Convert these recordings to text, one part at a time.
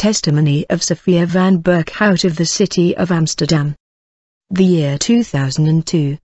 Testimony of Sophia van Berkhout of the City of Amsterdam. The year 2002.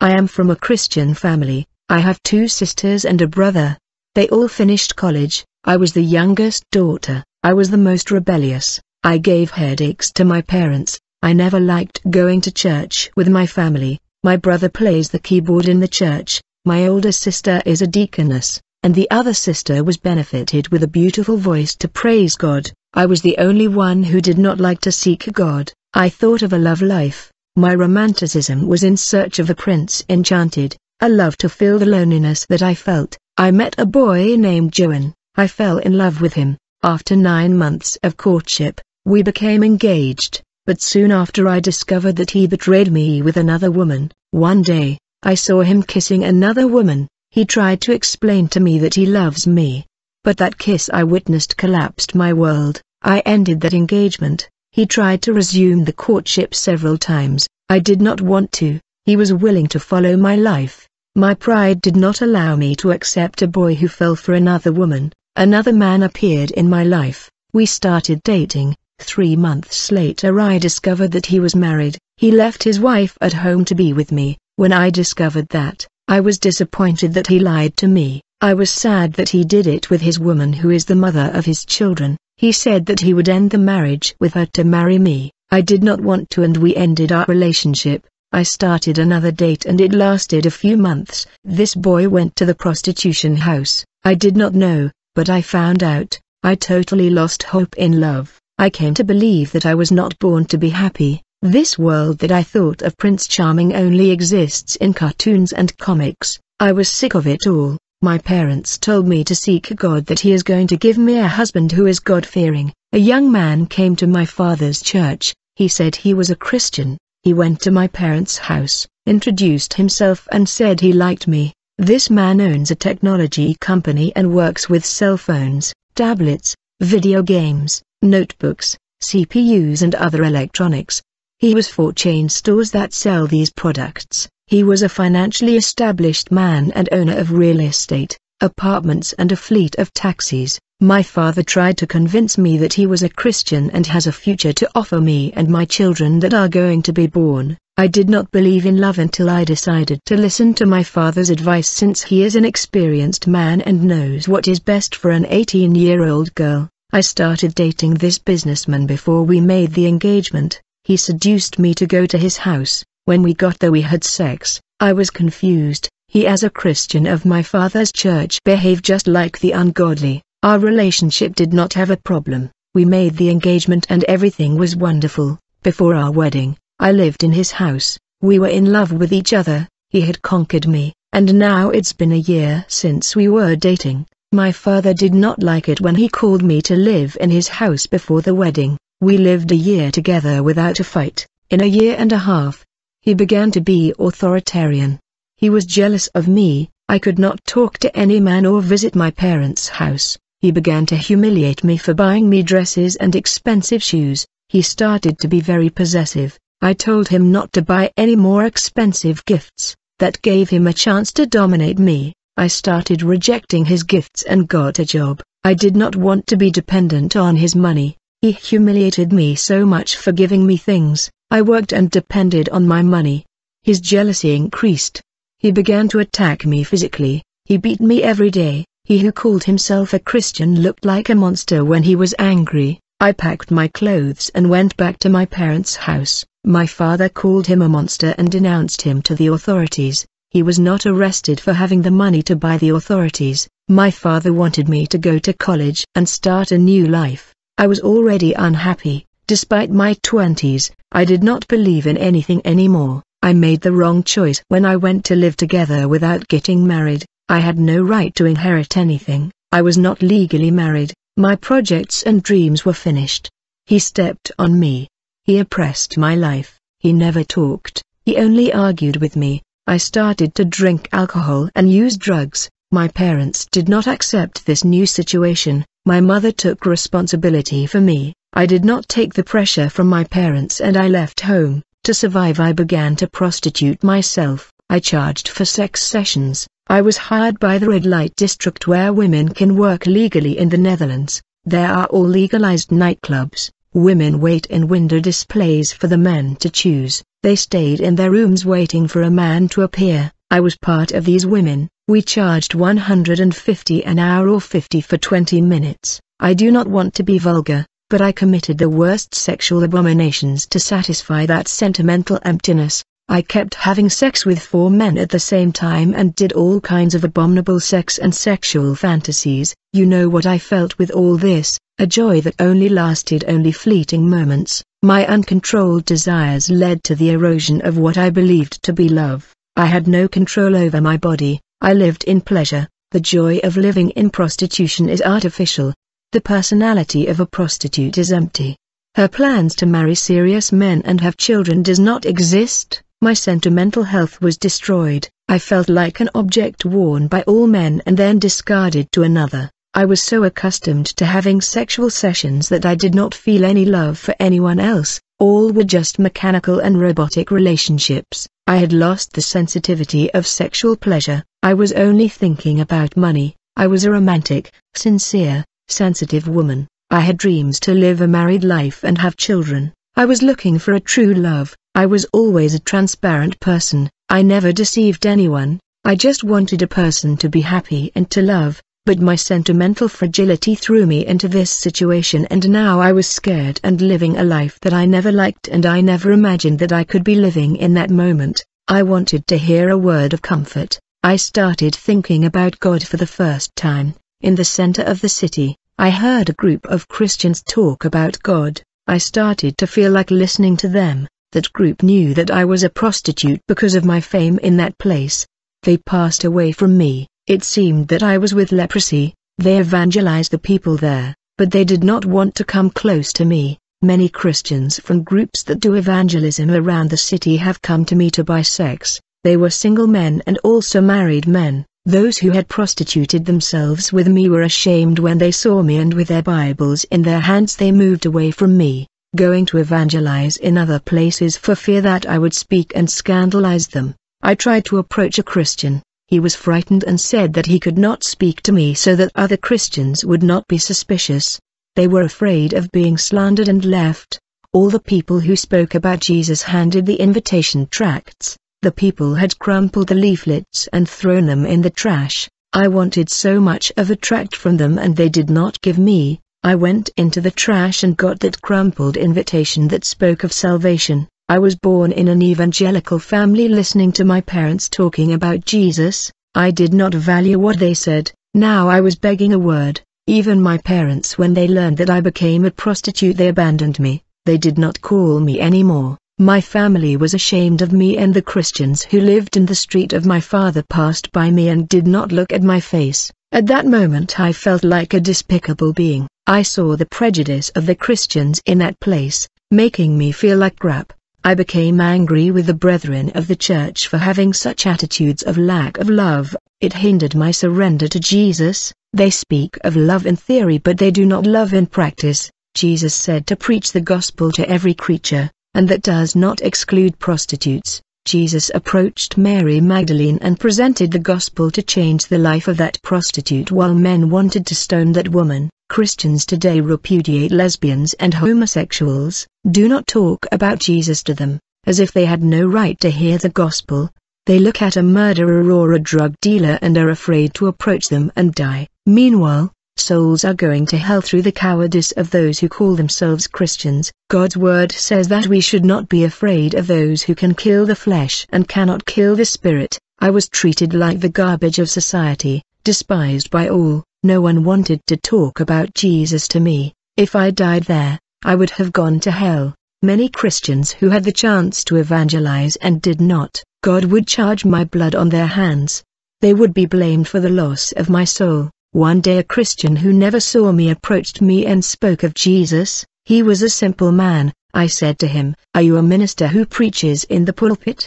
I am from a Christian family, I have two sisters and a brother. They all finished college, I was the youngest daughter, I was the most rebellious, I gave headaches to my parents, I never liked going to church with my family, my brother plays the keyboard in the church, my older sister is a deaconess, and the other sister was benefited with a beautiful voice to praise God. I was the only one who did not like to seek God. I thought of a love life. My romanticism was in search of a prince enchanted, a love to fill the loneliness that I felt. I met a boy named Joan. I fell in love with him. After nine months of courtship, we became engaged, but soon after I discovered that he betrayed me with another woman. One day, I saw him kissing another woman. He tried to explain to me that he loves me. But that kiss I witnessed collapsed my world. I ended that engagement. He tried to resume the courtship several times. I did not want to. He was willing to follow my life. My pride did not allow me to accept a boy who fell for another woman. Another man appeared in my life. We started dating. Three months later I discovered that he was married. He left his wife at home to be with me. When I discovered that, I was disappointed that he lied to me. I was sad that he did it with his woman who is the mother of his children. He said that he would end the marriage with her to marry me. I did not want to and we ended our relationship. I started another date and it lasted a few months. This boy went to the prostitution house. I did not know, but I found out. I totally lost hope in love. I came to believe that I was not born to be happy. This world that I thought of Prince Charming only exists in cartoons and comics. I was sick of it all. My parents told me to seek God that he is going to give me a husband who is God-fearing. A young man came to my father's church, he said he was a Christian. He went to my parents' house, introduced himself and said he liked me. This man owns a technology company and works with cell phones, tablets, video games, notebooks, CPUs and other electronics. He was for chain stores that sell these products. He was a financially established man and owner of real estate, apartments and a fleet of taxis. My father tried to convince me that he was a Christian and has a future to offer me and my children that are going to be born. I did not believe in love until I decided to listen to my father's advice since he is an experienced man and knows what is best for an 18-year-old girl. I started dating this businessman before we made the engagement. He seduced me to go to his house. When we got there we had sex. I was confused. He as a Christian of my father's church behaved just like the ungodly. Our relationship did not have a problem. We made the engagement and everything was wonderful. Before our wedding, I lived in his house. We were in love with each other. He had conquered me, and now it's been a year since we were dating. My father did not like it when he called me to live in his house before the wedding. We lived a year together without a fight. In a year and a half, he began to be authoritarian. He was jealous of me, I could not talk to any man or visit my parents' house. He began to humiliate me for buying me dresses and expensive shoes. He started to be very possessive. I told him not to buy any more expensive gifts. That gave him a chance to dominate me. I started rejecting his gifts and got a job. I did not want to be dependent on his money. He humiliated me so much for giving me things, I worked and depended on my money. His jealousy increased. He began to attack me physically, he beat me every day. He who called himself a Christian looked like a monster when he was angry. I packed my clothes and went back to my parents' house. My father called him a monster and denounced him to the authorities. He was not arrested for having the money to buy the authorities. My father wanted me to go to college and start a new life. I was already unhappy. Despite my twenties, I did not believe in anything anymore. I made the wrong choice when I went to live together without getting married. I had no right to inherit anything. I was not legally married. My projects and dreams were finished. He stepped on me. He oppressed my life. He never talked. He only argued with me. I started to drink alcohol and use drugs. My parents did not accept this new situation. My mother took responsibility for me. I did not take the pressure from my parents and I left home. To survive I began to prostitute myself. I charged for sex sessions. I was hired by the red light district where women can work legally in the Netherlands. There are all legalized nightclubs. Women wait in window displays for the men to choose. They stayed in their rooms waiting for a man to appear. I was part of these women. We charged 150 an hour or 50 for 20 minutes. I do not want to be vulgar, but I committed the worst sexual abominations to satisfy that sentimental emptiness. I kept having sex with four men at the same time and did all kinds of abominable sex and sexual fantasies. You know what I felt with all this, a joy that only lasted only fleeting moments. My uncontrolled desires led to the erosion of what I believed to be love. I had no control over my body, I lived in pleasure, the joy of living in prostitution is artificial. The personality of a prostitute is empty. Her plans to marry serious men and have children does not exist. My sentimental health was destroyed. I felt like an object worn by all men and then discarded to another. I was so accustomed to having sexual sessions that I did not feel any love for anyone else, all were just mechanical and robotic relationships. I had lost the sensitivity of sexual pleasure. I was only thinking about money. I was a romantic, sincere, sensitive woman. I had dreams to live a married life and have children. I was looking for a true love. I was always a transparent person. I never deceived anyone. I just wanted a person to be happy and to love, but my sentimental fragility threw me into this situation and now I was scared and living a life that I never liked and I never imagined that I could be living in that moment. I wanted to hear a word of comfort. I started thinking about God for the first time. In the center of the city, I heard a group of Christians talk about God. I started to feel like listening to them. That group knew that I was a prostitute because of my fame in that place. They passed away from me, it seemed that I was with leprosy, they evangelized the people there, but they did not want to come close to me. Many Christians from groups that do evangelism around the city have come to me to buy sex, they were single men and also married men. Those who had prostituted themselves with me were ashamed when they saw me and with their Bibles in their hands they moved away from me, going to evangelize in other places for fear that I would speak and scandalize them. I tried to approach a Christian, he was frightened and said that he could not speak to me so that other Christians would not be suspicious. They were afraid of being slandered and left. All the people who spoke about Jesus handed the invitation tracts. The people had crumpled the leaflets and thrown them in the trash. I wanted so much of a tract from them and they did not give me. I went into the trash and got that crumpled invitation that spoke of salvation. I was born in an evangelical family listening to my parents talking about Jesus, I did not value what they said, now I was begging a word, even my parents when they learned that I became a prostitute they abandoned me, they did not call me anymore. My family was ashamed of me and the Christians who lived in the street of my father passed by me and did not look at my face. At that moment I felt like a despicable being. I saw the prejudice of the Christians in that place, making me feel like crap. I became angry with the brethren of the church for having such attitudes of lack of love. It hindered my surrender to Jesus. They speak of love in theory but they do not love in practice. Jesus said to preach the gospel to every creature, and that does not exclude prostitutes. Jesus approached Mary Magdalene and presented the gospel to change the life of that prostitute while men wanted to stone that woman. Christians today repudiate lesbians and homosexuals, do not talk about Jesus to them, as if they had no right to hear the gospel. They look at a murderer or a drug dealer and are afraid to approach them and die. Meanwhile, souls are going to hell through the cowardice of those who call themselves Christians. God's word says that we should not be afraid of those who can kill the flesh and cannot kill the spirit. I was treated like the garbage of society, despised by all, no one wanted to talk about Jesus to me. If I died there, I would have gone to hell. Many Christians who had the chance to evangelize and did not, God would charge my blood on their hands. They would be blamed for the loss of my soul. One day a Christian who never saw me approached me and spoke of Jesus, he was a simple man, I said to him, Are you a minister who preaches in the pulpit?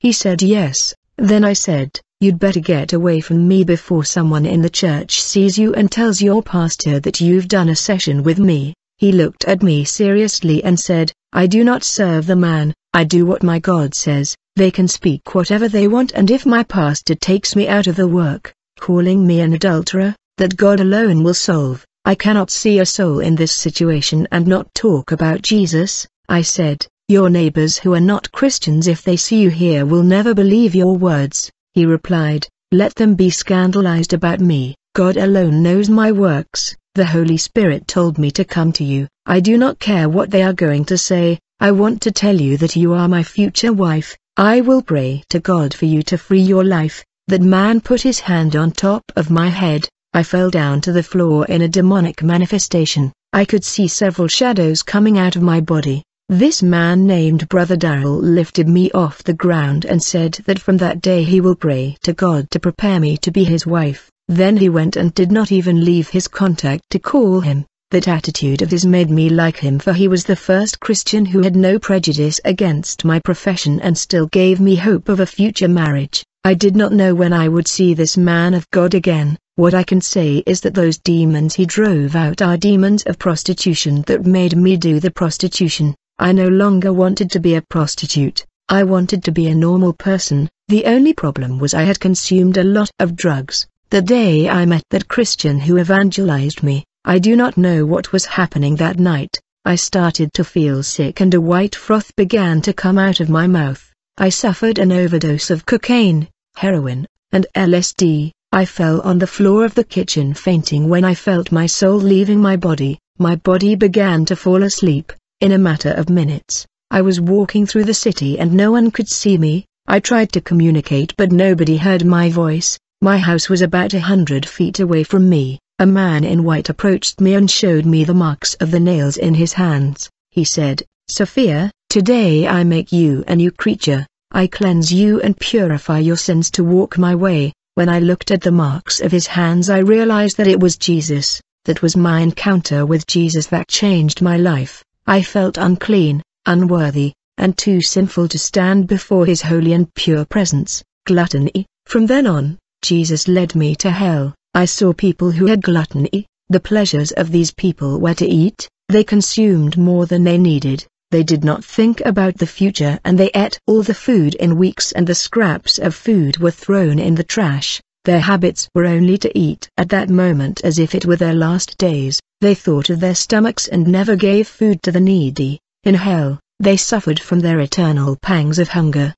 He said yes, then I said, You'd better get away from me before someone in the church sees you and tells your pastor that you've done a session with me. He looked at me seriously and said, I do not serve the man, I do what my God says, they can speak whatever they want and if my pastor takes me out of the work, calling me an adulterer, that God alone will solve. I cannot see a soul in this situation and not talk about Jesus, I said. Your neighbors who are not Christians if they see you here will never believe your words, he replied. Let them be scandalized about me. God alone knows my works. The Holy Spirit told me to come to you. I do not care what they are going to say. I want to tell you that you are my future wife. I will pray to God for you to free your life. That man put his hand on top of my head, I fell down to the floor in a demonic manifestation. I could see several shadows coming out of my body. This man named Brother Darrell lifted me off the ground and said that from that day he will pray to God to prepare me to be his wife. Then he went and did not even leave his contact to call him. That attitude of his made me like him for he was the first Christian who had no prejudice against my profession and still gave me hope of a future marriage. I did not know when I would see this man of God again. What I can say is that those demons he drove out are demons of prostitution that made me do the prostitution. I no longer wanted to be a prostitute. I wanted to be a normal person. The only problem was I had consumed a lot of drugs. The day I met that Christian who evangelized me, I do not know what was happening that night. I started to feel sick and a white froth began to come out of my mouth. I suffered an overdose of cocaine heroin, and LSD. I fell on the floor of the kitchen fainting when I felt my soul leaving my body. My body began to fall asleep. In a matter of minutes, I was walking through the city and no one could see me. I tried to communicate but nobody heard my voice. My house was about a hundred feet away from me. A man in white approached me and showed me the marks of the nails in his hands. He said, Sophia, today I make you a new creature. I cleanse you and purify your sins to walk my way. When I looked at the marks of his hands I realized that it was Jesus, that was my encounter with Jesus that changed my life. I felt unclean, unworthy, and too sinful to stand before his holy and pure presence. Gluttony. From then on, Jesus led me to hell. I saw people who had gluttony. The pleasures of these people were to eat, they consumed more than they needed, they did not think about the future and they ate all the food in weeks and the scraps of food were thrown in the trash. Their habits were only to eat at that moment as if it were their last days. They thought of their stomachs and never gave food to the needy. In hell, they suffered from their eternal pangs of hunger.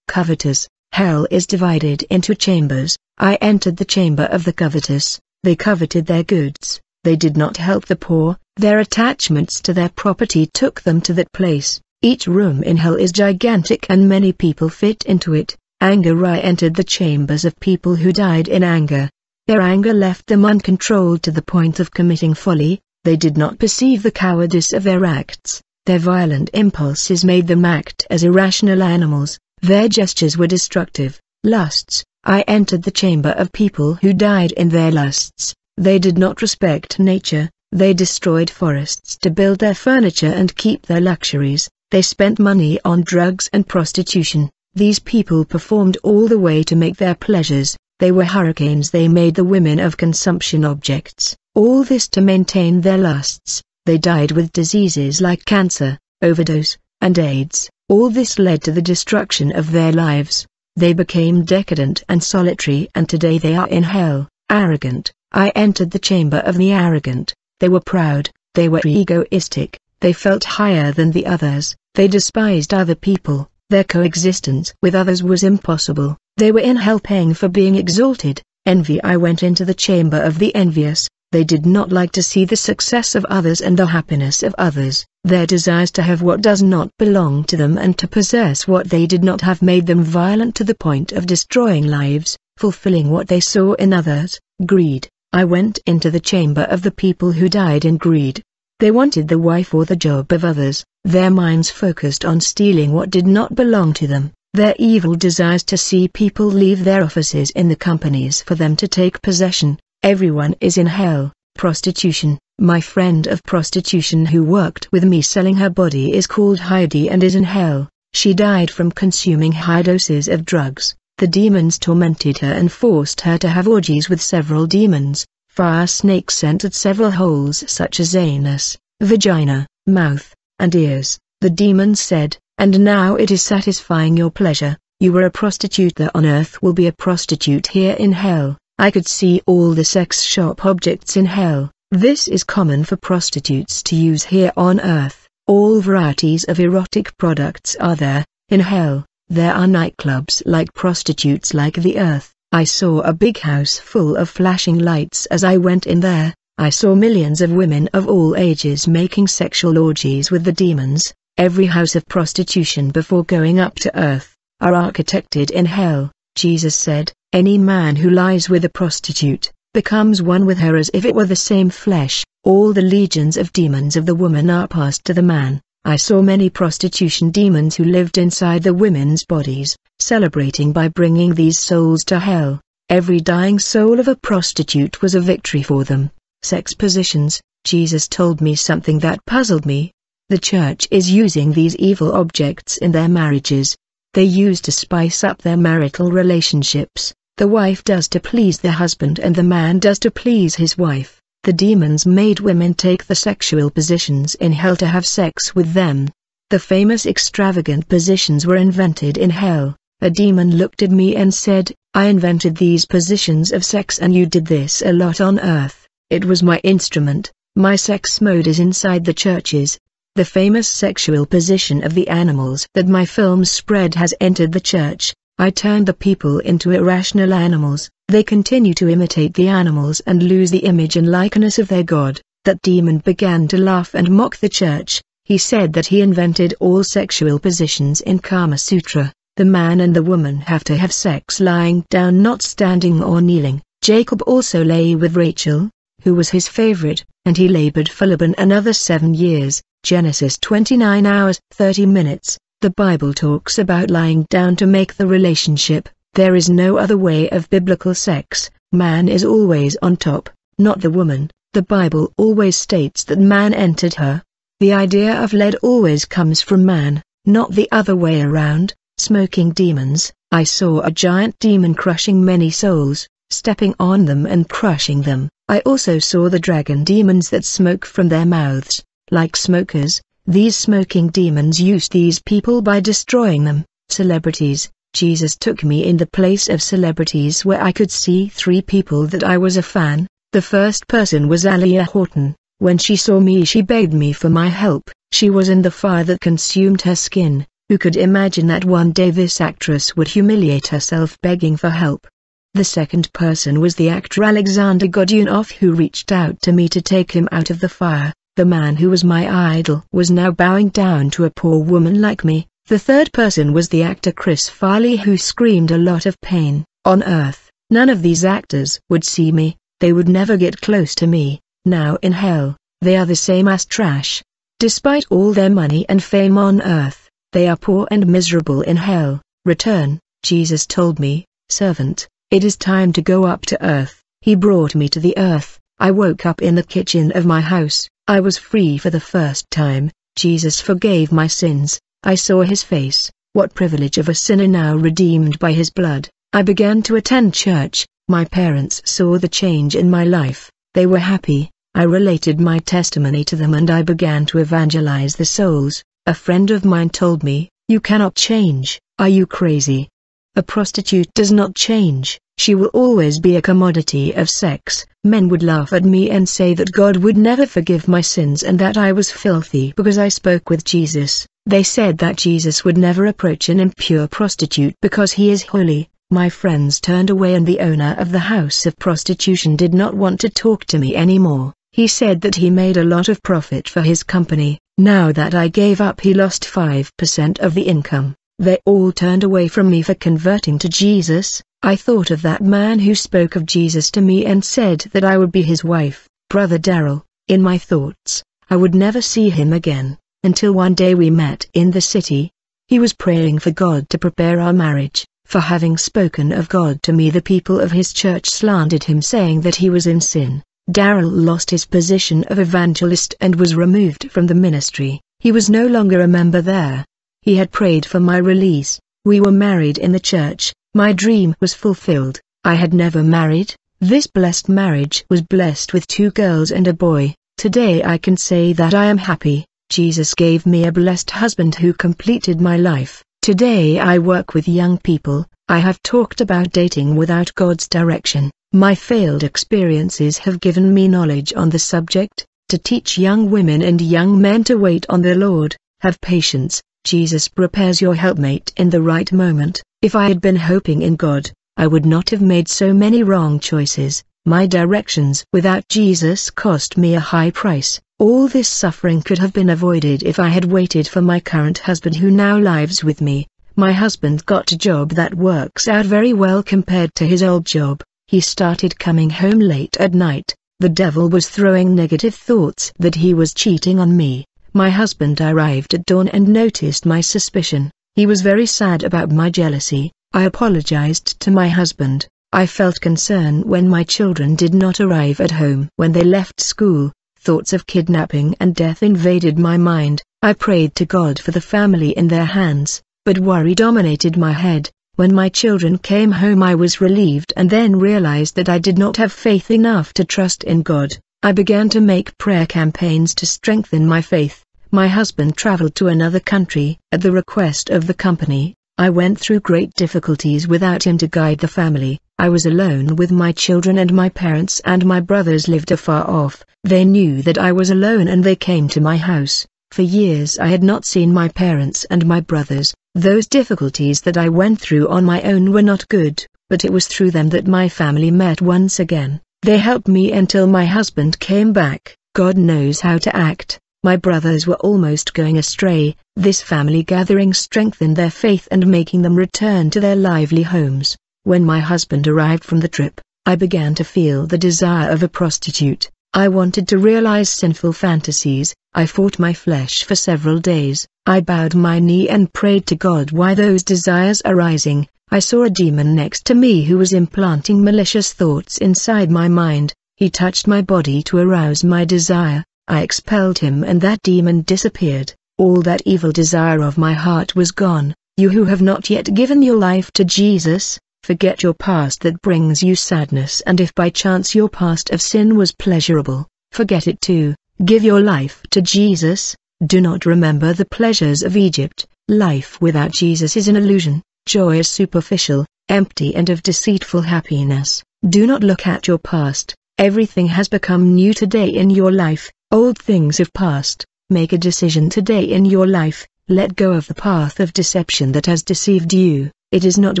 Covetous, hell is divided into chambers. I entered the chamber of the covetous. They coveted their goods. They did not help the poor. Their attachments to their property took them to that place. Each room in hell is gigantic and many people fit into it. Anger. I entered the chambers of people who died in anger. Their anger left them uncontrolled to the point of committing folly, they did not perceive the cowardice of their acts, their violent impulses made them act as irrational animals, their gestures were destructive, lusts, I entered the chamber of people who died in their lusts, they did not respect nature, they destroyed forests to build their furniture and keep their luxuries, they spent money on drugs and prostitution. These people performed all the way to make their pleasures, they were hurricanes they made the women of consumption objects, all this to maintain their lusts, they died with diseases like cancer, overdose, and AIDS, all this led to the destruction of their lives, they became decadent and solitary and today they are in hell, arrogant, I entered the chamber of the arrogant, they were proud, they were egoistic, they felt higher than the others, they despised other people, their coexistence with others was impossible, they were in hell paying for being exalted, envy I went into the chamber of the envious, they did not like to see the success of others and the happiness of others. Their desires to have what does not belong to them and to possess what they did not have made them violent to the point of destroying lives, fulfilling what they saw in others, greed, I went into the chamber of the people who died in greed. They wanted the wife or the job of others, their minds focused on stealing what did not belong to them, their evil desires to see people leave their offices in the companies for them to take possession. Everyone is in hell, prostitution. My friend of prostitution who worked with me selling her body is called Heidi and is in hell. She died from consuming high doses of drugs. The demons tormented her and forced her to have orgies with several demons. Fire Snake scented several holes such as anus, vagina, mouth, and ears. The demons said, And now it is satisfying your pleasure. You were a prostitute there on earth will be a prostitute here in hell. I could see all the sex shop objects in hell. This is common for prostitutes to use here on earth. All varieties of erotic products are there, in hell. There are nightclubs like prostitutes like the earth. I saw a big house full of flashing lights as I went in there. I saw millions of women of all ages making sexual orgies with the demons. Every house of prostitution before going up to earth are architected in hell. Jesus said, Any man who lies with a prostitute becomes one with her as if it were the same flesh. All the legions of demons of the woman are passed to the man. I saw many prostitution demons who lived inside the women's bodies, celebrating by bringing these souls to hell. Every dying soul of a prostitute was a victory for them. Sex positions, Jesus told me something that puzzled me. The church is using these evil objects in their marriages. They use to spice up their marital relationships. The wife does to please the husband and the man does to please his wife. The demons made women take the sexual positions in hell to have sex with them. The famous extravagant positions were invented in hell. A demon looked at me and said, I invented these positions of sex and you did this a lot on earth. It was my instrument. My sex mode is inside the churches. The famous sexual position of the animals that my films spread has entered the church. I turned the people into irrational animals. They continue to imitate the animals and lose the image and likeness of their God. That demon began to laugh and mock the church. He said that he invented all sexual positions in Kama Sutra. The man and the woman have to have sex lying down not standing or kneeling. Jacob also lay with Rachel, who was his favorite, and he labored for Laban another seven years. Genesis 29 hours 30 minutes. The Bible talks about lying down to make the relationship, there is no other way of biblical sex, man is always on top, not the woman. The Bible always states that man entered her. The idea of lead always comes from man, not the other way around. Smoking demons, I saw a giant demon crushing many souls, stepping on them and crushing them. I also saw the dragon demons that smoke from their mouths. Like smokers, these smoking demons use these people by destroying them. Celebrities, Jesus took me in the place of celebrities where I could see three people that I was a fan. The first person was Alia Horton. When she saw me she begged me for my help. She was in the fire that consumed her skin. Who could imagine that one day this actress would humiliate herself begging for help? The second person was the actor Alexander Godunov who reached out to me to take him out of the fire. The man who was my idol was now bowing down to a poor woman like me. The third person was the actor Chris Farley who screamed a lot of pain. On earth, none of these actors would see me, they would never get close to me, now in hell, they are the same as trash. Despite all their money and fame on earth, they are poor and miserable in hell. Return, Jesus told me, servant, it is time to go up to earth. He brought me to the earth, I woke up in the kitchen of my house, I was free for the first time, Jesus forgave my sins. I saw his face, what privilege of a sinner now redeemed by his blood. I began to attend church, my parents saw the change in my life, they were happy, I related my testimony to them and I began to evangelize the souls. A friend of mine told me, you cannot change, are you crazy? A prostitute does not change, she will always be a commodity of sex. Men would laugh at me and say that God would never forgive my sins and that I was filthy because I spoke with Jesus. They said that Jesus would never approach an impure prostitute because he is holy. My friends turned away and the owner of the house of prostitution did not want to talk to me anymore. He said that he made a lot of profit for his company. Now that I gave up he lost 5% of the income. They all turned away from me for converting to Jesus. I thought of that man who spoke of Jesus to me and said that I would be his wife, Brother Darrell. In my thoughts, I would never see him again until one day we met in the city. He was praying for God to prepare our marriage, for having spoken of God to me the people of his church slandered him saying that he was in sin. Darrell lost his position of evangelist and was removed from the ministry. He was no longer a member there. He had prayed for my release. We were married in the church. My dream was fulfilled. I had never married. This blessed marriage was blessed with two girls and a boy. Today I can say that I am happy. Jesus gave me a blessed husband who completed my life. Today I work with young people, I have talked about dating without God's direction. My failed experiences have given me knowledge on the subject, to teach young women and young men to wait on the Lord, have patience, Jesus prepares your helpmate in the right moment. If I had been hoping in God, I would not have made so many wrong choices. My directions without Jesus cost me a high price. All this suffering could have been avoided if I had waited for my current husband who now lives with me. My husband got a job that works out very well compared to his old job. He started coming home late at night. The devil was throwing negative thoughts that he was cheating on me. My husband arrived at dawn and noticed my suspicion. He was very sad about my jealousy. I apologized to my husband. I felt concern when my children did not arrive at home when they left school. Thoughts of kidnapping and death invaded my mind. I prayed to God for the family in their hands, but worry dominated my head. When my children came home I was relieved and then realized that I did not have faith enough to trust in God. I began to make prayer campaigns to strengthen my faith. My husband traveled to another country. At the request of the company, I went through great difficulties without him to guide the family. I was alone with my children and my parents and my brothers lived afar off. They knew that I was alone and they came to my house. For years I had not seen my parents and my brothers. Those difficulties that I went through on my own were not good, but it was through them that my family met once again. They helped me until my husband came back. God knows how to act. My brothers were almost going astray. This family gathering strengthened their faith and making them return to their lively homes. When my husband arrived from the trip, I began to feel the desire of a prostitute. I wanted to realize sinful fantasies, I fought my flesh for several days, I bowed my knee and prayed to God why those desires arising? I saw a demon next to me who was implanting malicious thoughts inside my mind, he touched my body to arouse my desire, I expelled him and that demon disappeared, all that evil desire of my heart was gone, you who have not yet given your life to Jesus, Forget your past that brings you sadness and if by chance your past of sin was pleasurable, forget it too. Give your life to Jesus, do not remember the pleasures of Egypt. Life without Jesus is an illusion, joy is superficial, empty and of deceitful happiness. Do not look at your past, everything has become new today in your life, old things have passed. Make a decision today in your life, let go of the path of deception that has deceived you. It is not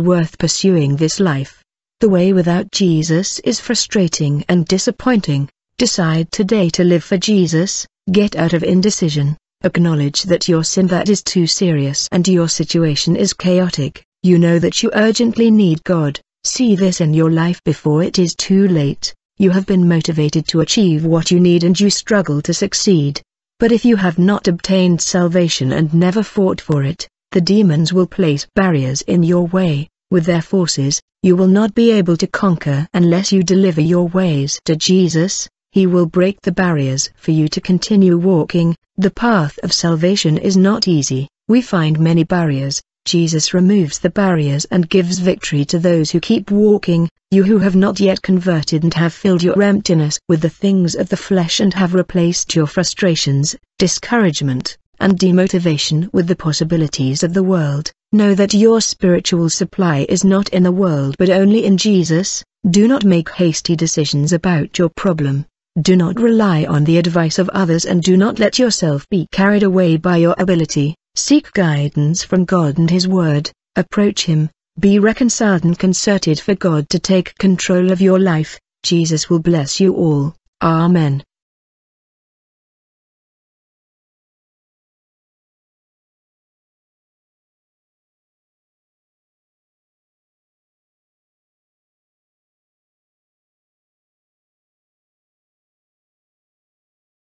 worth pursuing this life. The way without Jesus is frustrating and disappointing. Decide today to live for Jesus, get out of indecision, acknowledge that your sin that is too serious and your situation is chaotic. You know that you urgently need God. See this in your life before it is too late. You have been motivated to achieve what you need and you struggle to succeed. But if you have not obtained salvation and never fought for it, the demons will place barriers in your way, with their forces, you will not be able to conquer unless you deliver your ways to Jesus, he will break the barriers for you to continue walking, the path of salvation is not easy, we find many barriers, Jesus removes the barriers and gives victory to those who keep walking, you who have not yet converted and have filled your emptiness with the things of the flesh and have replaced your frustrations, discouragement, and demotivation with the possibilities of the world. Know that your spiritual supply is not in the world but only in Jesus. Do not make hasty decisions about your problem. Do not rely on the advice of others and do not let yourself be carried away by your ability. Seek guidance from God and His Word, approach Him, be reconciled and concerted for God to take control of your life. Jesus will bless you all. Amen.